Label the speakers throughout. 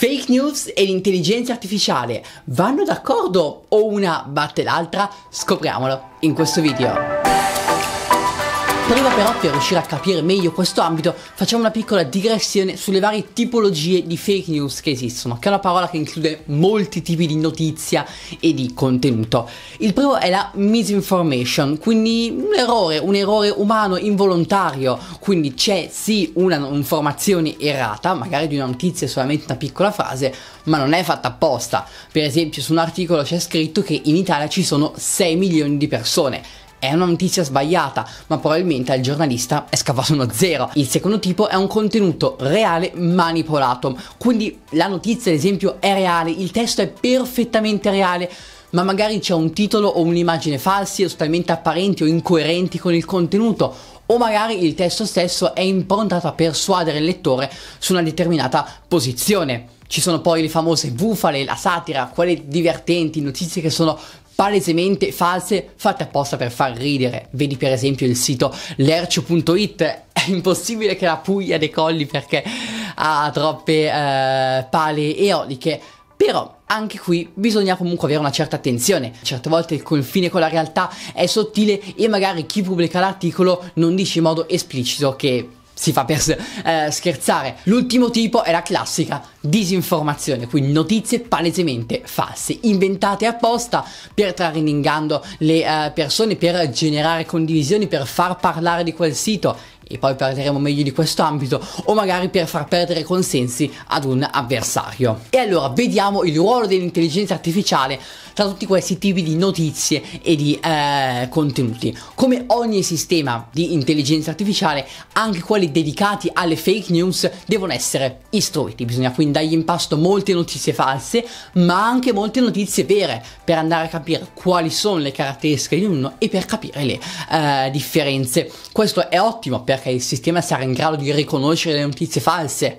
Speaker 1: Fake news e l'intelligenza artificiale vanno d'accordo o una batte l'altra? Scopriamolo in questo video. Prima però per riuscire a capire meglio questo ambito facciamo una piccola digressione sulle varie tipologie di fake news che esistono, che è una parola che include molti tipi di notizia e di contenuto. Il primo è la misinformation, quindi un errore, un errore umano involontario, quindi c'è sì una informazione errata, magari di una notizia solamente una piccola frase, ma non è fatta apposta. Per esempio su un articolo c'è scritto che in Italia ci sono 6 milioni di persone è una notizia sbagliata, ma probabilmente al giornalista è scavato uno zero. Il secondo tipo è un contenuto reale manipolato, quindi la notizia ad esempio è reale, il testo è perfettamente reale, ma magari c'è un titolo o un'immagine falsi o totalmente apparenti o incoerenti con il contenuto, o magari il testo stesso è improntato a persuadere il lettore su una determinata posizione. Ci sono poi le famose bufale, la satira, quelle divertenti, notizie che sono palesemente false fatte apposta per far ridere. Vedi per esempio il sito lercio.it, è impossibile che la Puglia decolli perché ha troppe eh, pale eoliche, però anche qui bisogna comunque avere una certa attenzione. Certe volte il confine con la realtà è sottile e magari chi pubblica l'articolo non dice in modo esplicito che si fa per eh, scherzare. L'ultimo tipo è la classica disinformazione, quindi notizie palesemente false, inventate apposta per trarre in inganno le uh, persone, per generare condivisioni, per far parlare di quel sito e poi parleremo meglio di questo ambito, o magari per far perdere consensi ad un avversario. E allora vediamo il ruolo dell'intelligenza artificiale tra tutti questi tipi di notizie e di eh, contenuti. Come ogni sistema di intelligenza artificiale, anche quelli dedicati alle fake news devono essere istruiti, bisogna quindi dagli pasto molte notizie false, ma anche molte notizie vere, per andare a capire quali sono le caratteristiche di uno e per capire le eh, differenze. Questo è ottimo perché il sistema sarà in grado di riconoscere le notizie false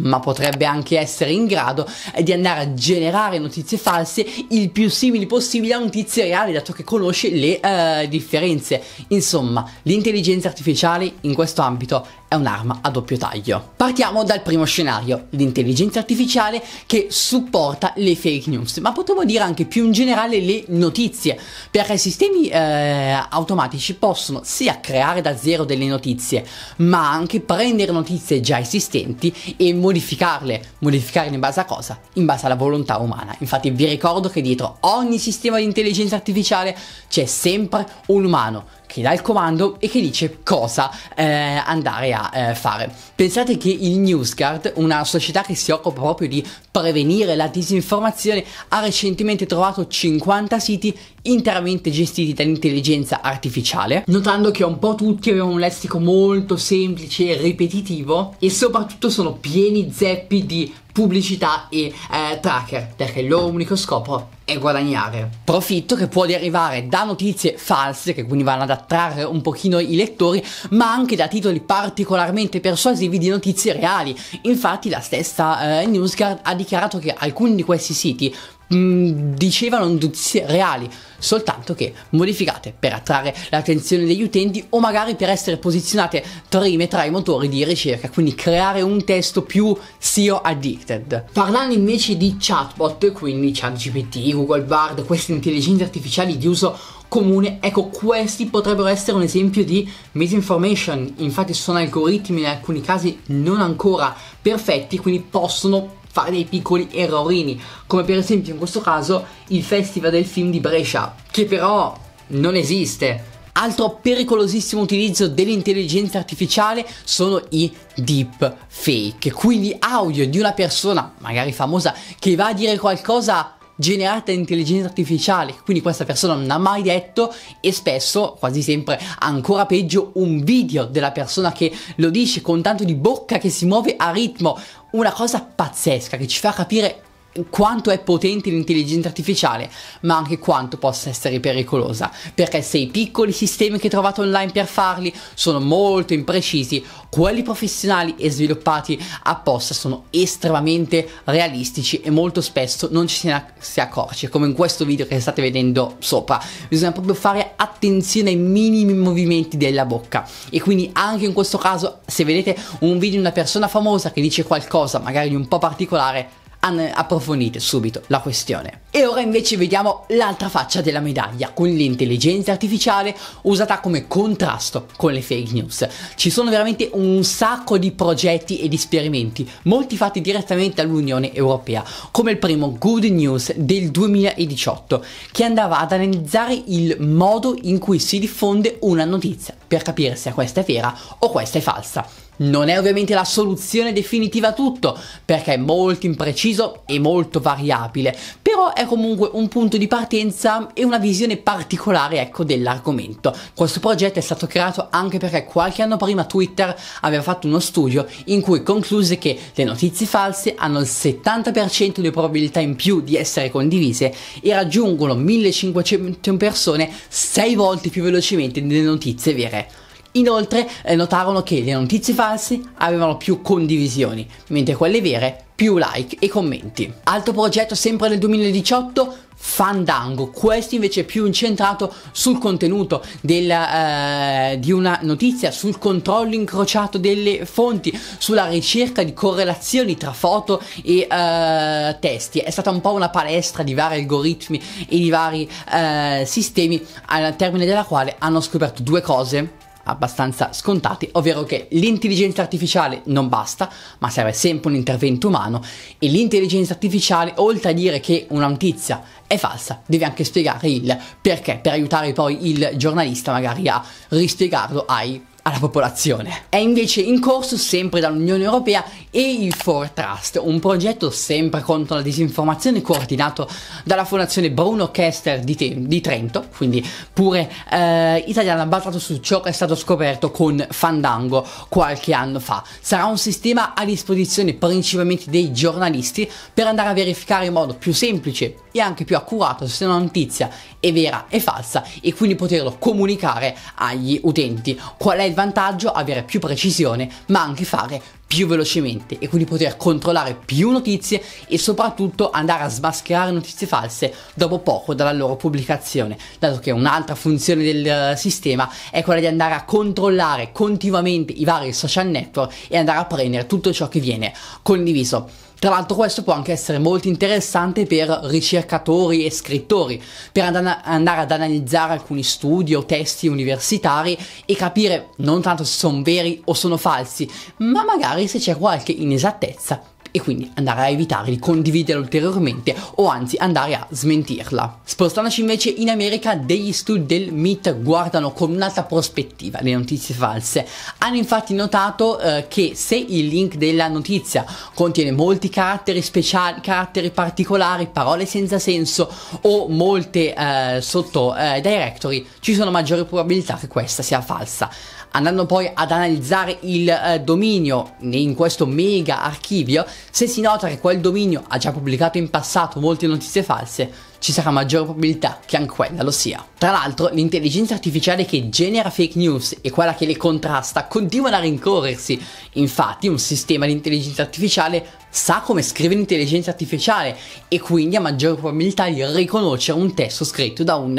Speaker 1: ma potrebbe anche essere in grado di andare a generare notizie false il più simili possibile a notizie reali, dato che conosce le eh, differenze. Insomma, l'intelligenza artificiale in questo ambito è un'arma a doppio taglio. Partiamo dal primo scenario, l'intelligenza artificiale che supporta le fake news, ma potremmo dire anche più in generale le notizie, perché i sistemi eh, automatici possono sia creare da zero delle notizie, ma anche prendere notizie già esistenti e modificarle. Modificarle in base a cosa? In base alla volontà umana. Infatti vi ricordo che dietro ogni sistema di intelligenza artificiale c'è sempre un umano che dà il comando e che dice cosa eh, andare a eh, fare. Pensate che il Newscard, una società che si occupa proprio di prevenire la disinformazione, ha recentemente trovato 50 siti interamente gestiti dall'intelligenza artificiale, notando che un po' tutti avevano un lessico molto semplice e ripetitivo e soprattutto sono pieni zeppi di pubblicità e eh, tracker, perché il loro unico scopo è guadagnare. Profitto che può derivare da notizie false, che quindi vanno ad attrarre un pochino i lettori, ma anche da titoli particolarmente persuasivi di notizie reali. Infatti la stessa eh, NewsGuard ha dichiarato dichiarato che alcuni di questi siti mh, mm, dicevano notizie reali, soltanto che modificate per attrarre l'attenzione degli utenti o magari per essere posizionate prime tra i motori di ricerca, quindi creare un testo più SEO addicted. Parlando invece di chatbot, quindi ChatGPT, Google Bard, queste intelligenze artificiali di uso comune, ecco questi potrebbero essere un esempio di misinformation, infatti sono algoritmi in alcuni casi non ancora perfetti, quindi possono fare dei piccoli errorini, come per esempio in questo caso il Festival del Film di Brescia, che però non esiste. Altro pericolosissimo utilizzo dell'intelligenza artificiale sono i deep fake, quindi audio di una persona, magari famosa, che va a dire qualcosa generata da intelligenza artificiale, quindi questa persona non ha mai detto e spesso, quasi sempre, ancora peggio, un video della persona che lo dice con tanto di bocca che si muove a ritmo, una cosa pazzesca che ci fa capire quanto è potente l'intelligenza artificiale, ma anche quanto possa essere pericolosa, perché se i piccoli sistemi che trovate online per farli sono molto imprecisi, quelli professionali e sviluppati apposta sono estremamente realistici e molto spesso non ci si accorge, come in questo video che state vedendo sopra. Bisogna proprio fare attenzione ai minimi movimenti della bocca e quindi anche in questo caso se vedete un video di una persona famosa che dice qualcosa magari un po' particolare, approfondite subito la questione. E ora invece vediamo l'altra faccia della medaglia, con l'intelligenza artificiale usata come contrasto con le fake news. Ci sono veramente un sacco di progetti e di esperimenti, molti fatti direttamente dall'Unione Europea, come il primo Good News del 2018, che andava ad analizzare il modo in cui si diffonde una notizia, per capire se questa è vera o questa è falsa. Non è ovviamente la soluzione definitiva a tutto, perché è molto impreciso e molto variabile, però è comunque un punto di partenza e una visione particolare ecco, dell'argomento. Questo progetto è stato creato anche perché qualche anno prima Twitter aveva fatto uno studio in cui concluse che le notizie false hanno il 70% di probabilità in più di essere condivise e raggiungono 1500 persone 6 volte più velocemente delle notizie vere. Inoltre eh, notarono che le notizie false avevano più condivisioni, mentre quelle vere più like e commenti. Altro progetto sempre nel 2018 Fandango, questo invece è più incentrato sul contenuto del, eh, di una notizia, sul controllo incrociato delle fonti, sulla ricerca di correlazioni tra foto e eh, testi. È stata un po' una palestra di vari algoritmi e di vari eh, sistemi al termine della quale hanno scoperto due cose abbastanza scontati, ovvero che l'intelligenza artificiale non basta, ma serve sempre un intervento umano e l'intelligenza artificiale, oltre a dire che una notizia è falsa, deve anche spiegare il perché, per aiutare poi il giornalista magari a rispiegarlo ai alla popolazione. È invece in corso sempre dall'Unione Europea e il For Trust, un progetto sempre contro la disinformazione coordinato dalla fondazione Bruno Kester di, Te di Trento, quindi pure eh, italiana, basato su ciò che è stato scoperto con Fandango qualche anno fa. Sarà un sistema a disposizione principalmente dei giornalisti per andare a verificare in modo più semplice e anche più accurato se una notizia è vera e falsa e quindi poterlo comunicare agli utenti. Qual è il vantaggio avere più precisione ma anche fare più velocemente e quindi poter controllare più notizie e soprattutto andare a smascherare notizie false dopo poco dalla loro pubblicazione, dato che un'altra funzione del eh, sistema è quella di andare a controllare continuamente i vari social network e andare a prendere tutto ciò che viene condiviso. Tra l'altro questo può anche essere molto interessante per ricercatori e scrittori, per andare ad analizzare alcuni studi o testi universitari e capire non tanto se sono veri o sono falsi, ma magari verificare se c'è qualche inesattezza e quindi andare a evitare di condividerla ulteriormente o anzi andare a smentirla. Spostandoci invece in America, degli studi del MIT guardano con un'altra prospettiva le notizie false. Hanno infatti notato eh, che se il link della notizia contiene molti caratteri speciali, caratteri particolari, parole senza senso o molte eh, sotto eh, directory, ci sono maggiori probabilità che questa sia falsa andando poi ad analizzare il eh, dominio in questo mega archivio, se si nota che quel dominio ha già pubblicato in passato molte notizie false, ci sarà maggiore probabilità che anche quella lo sia. Tra l'altro, l'intelligenza artificiale che genera fake news e quella che le contrasta continuano a rincorrersi. Infatti, un sistema di intelligenza artificiale sa come scrive l'intelligenza artificiale e quindi ha maggiore probabilità di riconoscere un testo scritto da un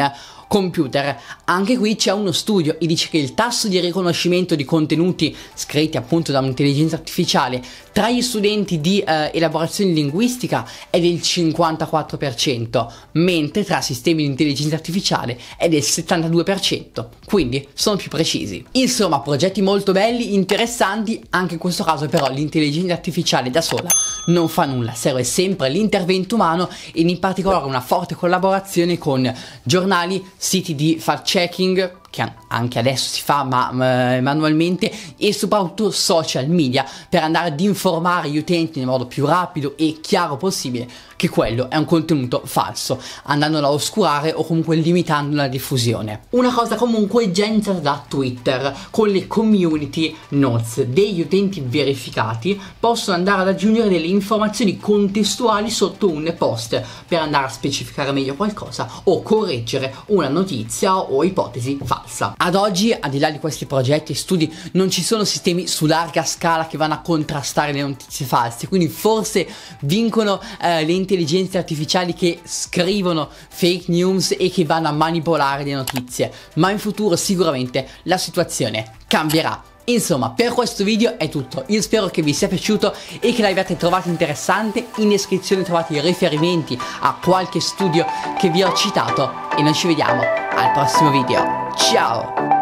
Speaker 1: computer. Anche qui c'è uno studio e dice che il tasso di riconoscimento di contenuti scritti appunto da un'intelligenza artificiale tra gli studenti di eh, elaborazione linguistica è del 54%, mentre tra sistemi di intelligenza artificiale è del 72%, quindi sono più precisi. Insomma, progetti molto belli, interessanti, anche in questo caso però l'intelligenza artificiale da sola non fa nulla, serve sempre l'intervento umano e in particolare una forte collaborazione con giornali, siti di fact checking che anche adesso si fa ma, ma, manualmente e soprattutto social media per andare ad informare gli utenti nel modo più rapido e chiaro possibile che quello è un contenuto falso, andandolo a oscurare o comunque limitando la diffusione. Una cosa comunque già iniziata da Twitter con le community notes degli utenti verificati possono andare ad aggiungere delle informazioni contestuali sotto un post per andare a specificare meglio qualcosa o correggere una notizia o ipotesi falsa pazza. Ad oggi, al di là di questi progetti e studi, non ci sono sistemi su larga scala che vanno a contrastare le notizie false, quindi forse vincono eh, le intelligenze artificiali che scrivono fake news e che vanno a manipolare le notizie, ma in futuro sicuramente la situazione cambierà. Insomma, per questo video è tutto. Io spero che vi sia piaciuto e che l'abbiate trovato interessante. In descrizione trovate i riferimenti a qualche studio che vi ho citato e noi ci vediamo al prossimo video. Ciao!